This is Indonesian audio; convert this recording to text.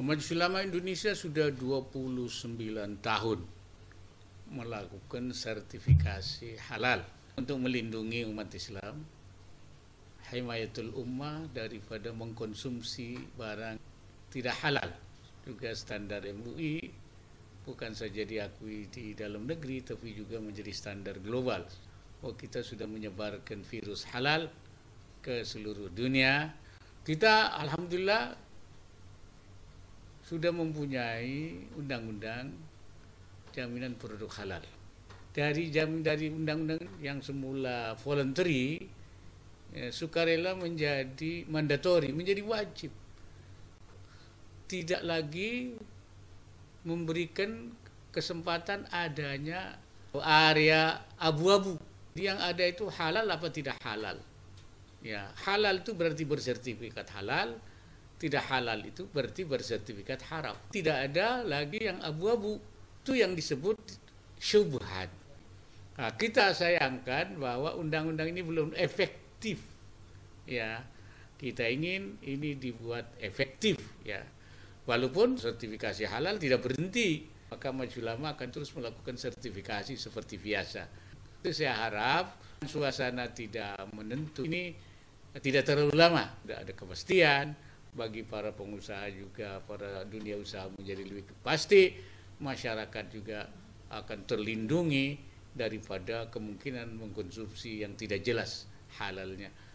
Majelis Ulama Indonesia sudah 29 tahun melakukan sertifikasi halal untuk melindungi umat Islam himayatul ummah daripada mengkonsumsi barang tidak halal juga standar MUI bukan saja diakui di dalam negeri tapi juga menjadi standar global Oh kita sudah menyebarkan virus halal ke seluruh dunia kita alhamdulillah sudah mempunyai undang-undang jaminan produk halal. Dari jam dari undang-undang yang semula voluntary ya, sukarela menjadi mandatory, menjadi wajib. Tidak lagi memberikan kesempatan adanya area abu-abu. Yang ada itu halal apa tidak halal. Ya, halal itu berarti bersertifikat halal, tidak halal itu berarti bersertifikat haram. Tidak ada lagi yang abu-abu. Itu yang disebut syubhat. Nah, kita sayangkan bahwa undang-undang ini belum efektif. Ya, kita ingin ini dibuat efektif ya. Walaupun sertifikasi halal tidak berhenti, maka majelis ulama akan terus melakukan sertifikasi seperti biasa. Itu saya harap suasana tidak menentu ini tidak terlalu lama, tidak ada kepastian, bagi para pengusaha juga, para dunia usaha menjadi lebih pasti masyarakat juga akan terlindungi daripada kemungkinan mengkonsumsi yang tidak jelas halalnya.